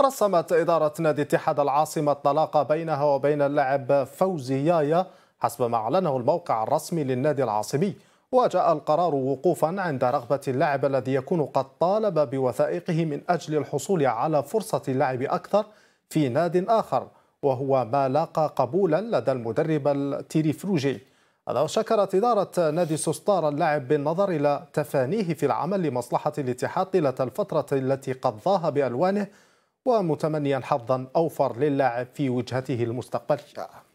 رسمت إدارة نادي اتحاد العاصمة الطلاقة بينها وبين اللاعب فوزي يايا حسب ما أعلنه الموقع الرسمي للنادي العاصمي وجاء القرار وقوفا عند رغبة اللاعب الذي يكون قد طالب بوثائقه من أجل الحصول على فرصة اللعب أكثر في ناد آخر وهو ما لاقى قبولا لدى المدرب فروجي هذا وشكرت إدارة نادي سوستار اللاعب بالنظر إلى تفانيه في العمل لمصلحة الاتحاد طيلة الفترة التي قضاها بألوانه ومتمنيا حظا أوفر للاعب في وجهته المستقبلية